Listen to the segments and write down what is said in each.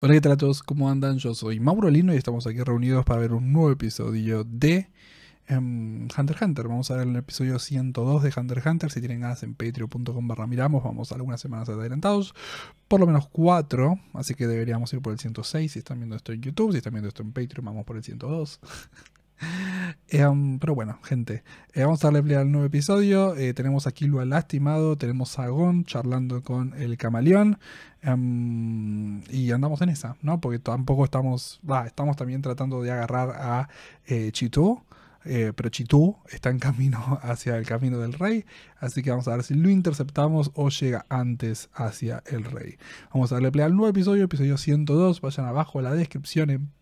Hola, ¿qué tal a todos? ¿Cómo andan? Yo soy Mauro Lino y estamos aquí reunidos para ver un nuevo episodio de em, Hunter x Hunter. Vamos a ver el episodio 102 de Hunter Hunter. Si tienen ganas en patreon.com barra miramos, vamos algunas semanas adelantados, por lo menos 4, así que deberíamos ir por el 106 si están viendo esto en YouTube, si están viendo esto en Patreon, vamos por el 102. Em, pero bueno, gente, eh, vamos a darle play al nuevo episodio. Eh, tenemos a lo lastimado, tenemos a Gon charlando con el camaleón. Em, y andamos en esa, ¿no? Porque tampoco estamos, estamos también tratando de agarrar a eh, eh pero Chitú está en camino hacia el camino del rey, así que vamos a ver si lo interceptamos o llega antes hacia el rey. Vamos a darle play al nuevo episodio, episodio 102, vayan abajo a la descripción en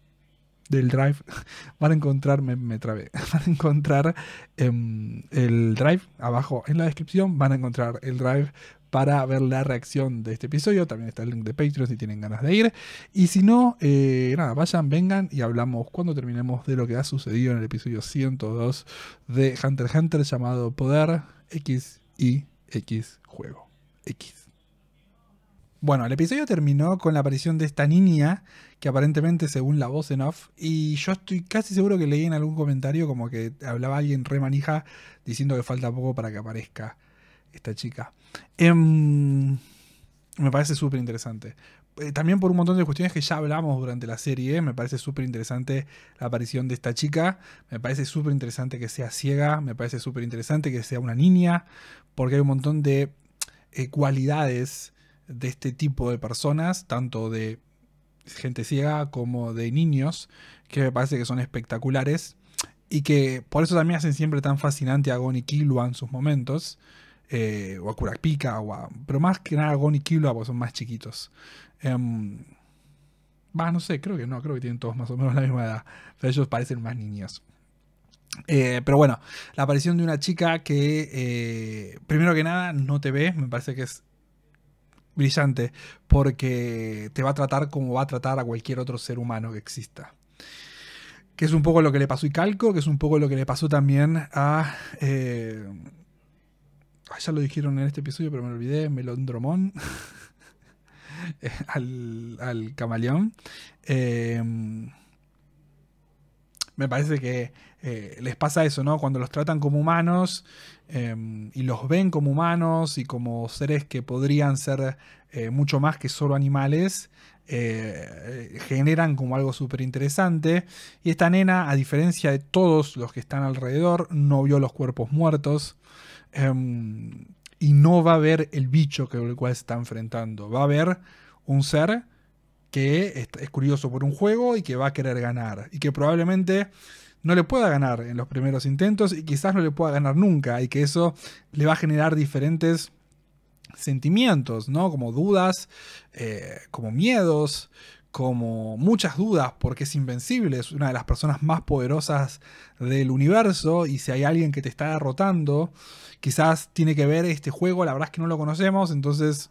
del Drive, van a encontrar, me, me trabé, van a encontrar em, el Drive abajo en la descripción, van a encontrar el Drive para ver la reacción de este episodio, también está el link de Patreon si tienen ganas de ir, y si no, eh, nada, vayan, vengan y hablamos cuando terminemos de lo que ha sucedido en el episodio 102 de Hunter x Hunter llamado Poder X y X Juego X. Bueno, el episodio terminó con la aparición de esta niña, que aparentemente según la voz en off, y yo estoy casi seguro que leí en algún comentario como que hablaba alguien re manija diciendo que falta poco para que aparezca esta chica. Em, me parece súper interesante. Eh, también por un montón de cuestiones que ya hablamos durante la serie, me parece súper interesante la aparición de esta chica, me parece súper interesante que sea ciega, me parece súper interesante que sea una niña, porque hay un montón de eh, cualidades de este tipo de personas, tanto de gente ciega como de niños, que me parece que son espectaculares y que por eso también hacen siempre tan fascinante a Gon y en sus momentos, eh, o a Kurapika, pero más que nada a Gon y Killua ah, son más chiquitos. Em, no sé, creo que no, creo que tienen todos más o menos la misma edad, pero ellos parecen más niños. Eh, pero bueno, la aparición de una chica que, eh, primero que nada, no te ve, me parece que es brillante, porque te va a tratar como va a tratar a cualquier otro ser humano que exista. Que es un poco lo que le pasó a Icalco, que es un poco lo que le pasó también a... Eh, ya lo dijeron en este episodio, pero me olvidé, Melondromón. Eh, al, camaleón. Eh, me parece que eh, les pasa eso, ¿no? Cuando los tratan como humanos em, y los ven como humanos y como seres que podrían ser eh, mucho más que solo animales, eh, generan como algo súper interesante. Y esta nena, a diferencia de todos los que están alrededor, no vio los cuerpos muertos. Em, y no va a ver el bicho con el cual se está enfrentando. Va a ver un ser que es curioso por un juego y que va a querer ganar. Y que probablemente no le pueda ganar en los primeros intentos y quizás no le pueda ganar nunca y que eso le va a generar diferentes sentimientos, ¿no? Como dudas, eh, como miedos, como muchas dudas porque es invencible, es una de las personas más poderosas del universo y si hay alguien que te está derrotando, quizás tiene que ver este juego, la verdad es que no lo conocemos, entonces,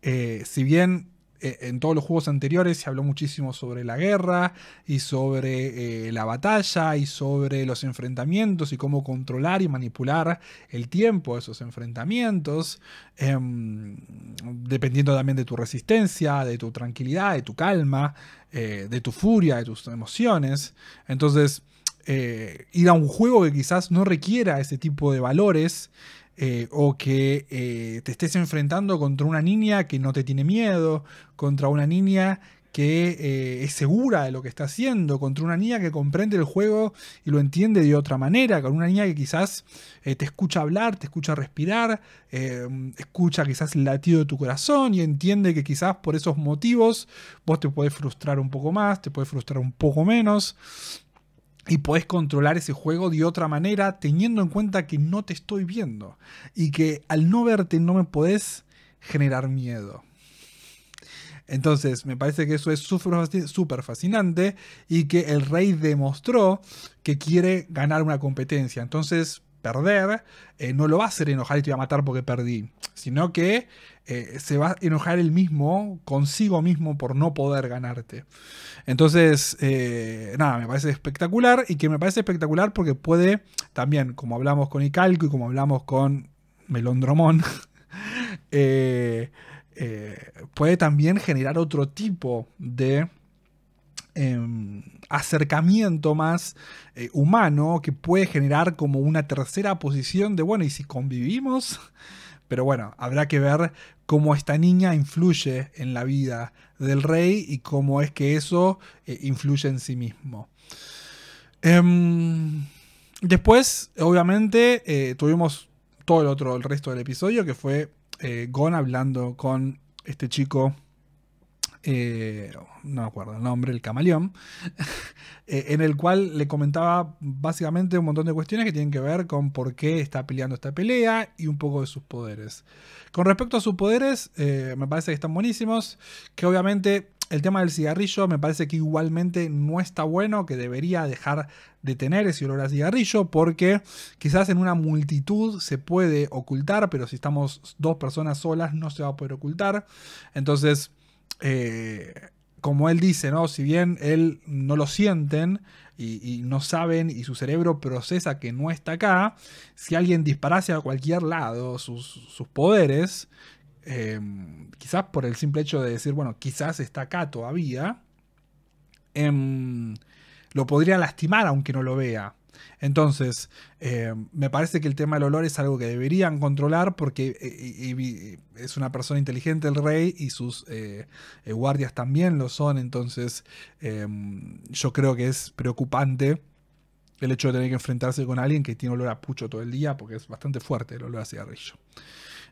eh, si bien eh, en todos los juegos anteriores se habló muchísimo sobre la guerra y sobre eh, la batalla y sobre los enfrentamientos y cómo controlar y manipular el tiempo de esos enfrentamientos, em, dependiendo también de tu resistencia, de tu tranquilidad, de tu calma, eh, de tu furia, de tus emociones. Entonces, eh, ir a un juego que quizás no requiera ese tipo de valores eh, o que eh, te estés enfrentando contra una niña que no te tiene miedo, contra una niña que es segura de lo que está haciendo, contra una niña que comprende el juego y lo entiende de otra manera, con una niña que quizás te escucha hablar, te escucha respirar, escucha quizás el latido de tu corazón y entiende que quizás por esos motivos vos te puedes frustrar un poco más, te puedes frustrar un poco menos y podés controlar ese juego de otra manera teniendo en cuenta que no te estoy viendo y que al no verte no me podés generar miedo. Entonces, me parece que eso es súper fascinante y que el rey demostró que quiere ganar una competencia. Entonces, perder, eh, no lo va a hacer enojar y te va a matar porque perdí, sino que eh, se va a enojar él mismo, consigo mismo, por no poder ganarte. Entonces, eh, nada, me parece espectacular y que me parece espectacular porque puede también, como hablamos con Icalco y como hablamos con Melondromón, puede también generar otro tipo de Em, acercamiento más eh, humano que puede generar como una tercera posición de, bueno, ¿y si convivimos? Pero bueno, habrá que ver cómo esta niña influye en la vida del rey y cómo es que eso eh, influye en sí mismo. Em, después, obviamente, eh, tuvimos todo el otro, el resto del episodio, que fue Gon hablando con este chico eh, no me acuerdo el nombre, el camaleón, eh, en el cual le comentaba básicamente un montón de cuestiones que tienen que ver con por qué está peleando esta pelea y un poco de sus poderes. Con respecto a sus poderes, eh, me parece que están buenísimos, que obviamente el tema del cigarrillo me parece que igualmente no está bueno, que debería dejar de tener ese olor a cigarrillo, porque quizás en una multitud se puede ocultar, pero si estamos dos personas solas no se va a poder ocultar. Entonces, eh, como él dice, ¿no? Si bien él no lo sienten y, no saben y su cerebro procesa que no está acá, si alguien disparase a cualquier lado sus, poderes, em, quizás por el simple hecho de decir, bueno, quizás está acá todavía, em, lo podría lastimar aunque no lo vea. Entonces, eh, me parece que el tema del olor es algo que deberían controlar porque eh, es una persona inteligente el rey y sus eh, guardias también lo son. Entonces, em, yo creo que es preocupante el hecho de tener que enfrentarse con alguien que tiene olor a pucho todo el día porque es bastante fuerte el olor a cigarrillo.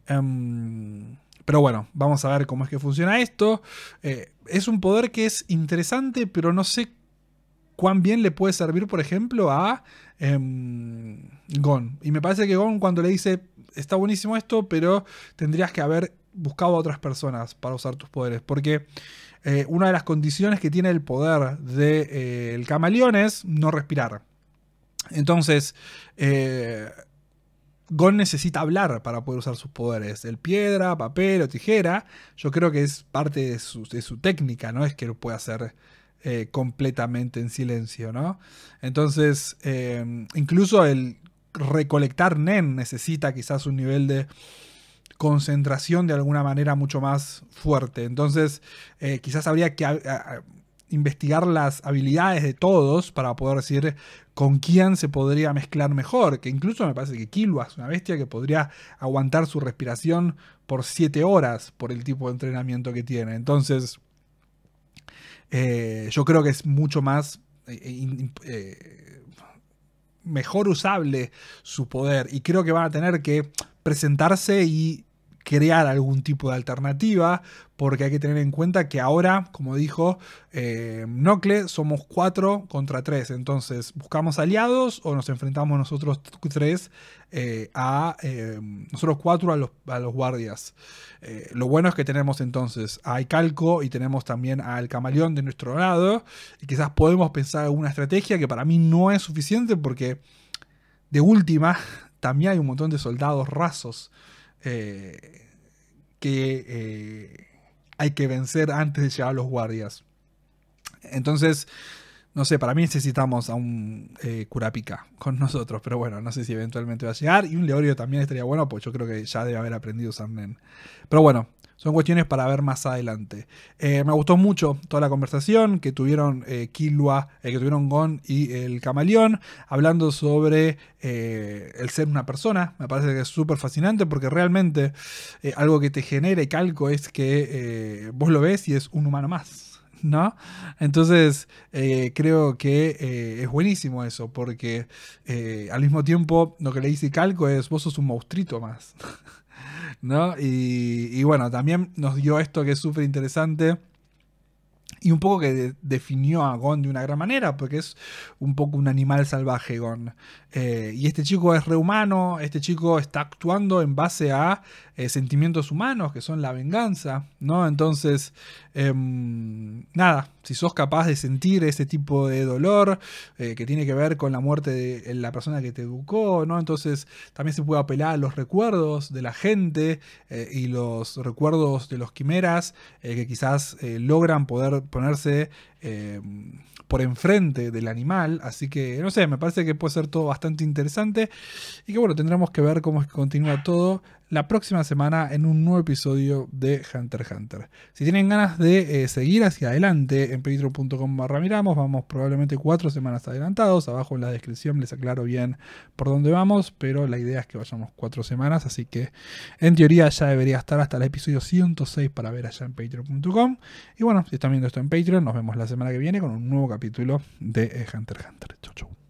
Em, pero bueno, vamos a ver cómo es que funciona esto. es un poder que es interesante, pero no sé cuán bien le puede servir, por ejemplo, a em, Gon. Y me parece que Gon cuando le dice, está buenísimo esto, pero tendrías que haber buscado a otras personas para usar tus poderes. Porque eh, una de las condiciones que tiene el poder del de, eh, camaleón es no respirar. Entonces, eh, Gon necesita hablar para poder usar sus poderes. El piedra, papel o tijera, yo creo que es parte de su, de su técnica, no es que lo pueda hacer eh, completamente en silencio, ¿no? Entonces, eh, incluso el recolectar NEN e necesita quizás un nivel de concentración de alguna manera mucho más fuerte. Entonces, eh, quizás habría que investigar las habilidades de todos para poder decir con quién se podría mezclar mejor. Que incluso me parece que Kilua es una bestia que podría aguantar su respiración por 7 horas por el tipo de entrenamiento que tiene. Entonces, eh, yo creo que es mucho más eh, eh, mejor usable su poder y creo que van a tener que presentarse y crear algún tipo de alternativa, porque hay que tener en cuenta que ahora, como dijo eh, Nocle, somos cuatro contra tres. entonces buscamos aliados o nos enfrentamos nosotros tres eh, a eh, nosotros cuatro a los, a los guardias. lo bueno es que tenemos entonces a Icalco y tenemos también al camaleón de nuestro lado, y quizás podemos pensar alguna estrategia que para mí no es suficiente porque de última también hay un montón de soldados rasos eh, que eh, hay que vencer antes de llegar a los guardias. Entonces, no sé, para mí necesitamos a un eh, curapica con nosotros, pero bueno, no sé si eventualmente va a llegar. Y un Leorio también estaría bueno, pues yo creo que ya debe haber aprendido Sarnen. Pero bueno, son cuestiones para ver más adelante. Eh, me gustó mucho toda la conversación que tuvieron eh, Kilua, eh, que tuvieron Gon y el Camaleón, hablando sobre el ser una persona. Me parece que es súper fascinante porque realmente algo que te genera y calco es que vos lo ves y es un humano más. ¿no? Entonces, eh, creo que eh, es buenísimo eso, porque eh, al mismo tiempo lo que le dice Calco es, vos sos un maustrito más, ¿no? Y, bueno, también nos dio esto que es súper interesante. Y un poco que definió a Gon de una gran manera, porque es un poco un animal salvaje Gon. Eh, y este chico es rehumano, este chico está actuando en base a eh, sentimientos humanos, que son la venganza, ¿no? Entonces, em, nada, si sos capaz de sentir ese tipo de dolor eh, que tiene que ver con la muerte de la persona que te educó, ¿no? Entonces, también se puede apelar a los recuerdos de la gente y los recuerdos de los quimeras que quizás logran poder ponerse em, por enfrente del animal. Así que, no sé, me parece que puede ser todo bastante interesante. Y que bueno, tendremos que ver cómo es que continúa todo la próxima semana en un nuevo episodio de Hunter x Hunter. Si tienen ganas de eh, seguir hacia adelante en patreon.com barra miramos, vamos probablemente cuatro semanas adelantados. Abajo en la descripción les aclaro bien por dónde vamos, pero la idea es que vayamos cuatro semanas, así que en teoría ya debería estar hasta el episodio 106 para ver allá en patreon.com. Y bueno, si están viendo esto en Patreon, nos vemos la semana que viene con un nuevo capítulo de eh, Hunter x Hunter. Chau, chau.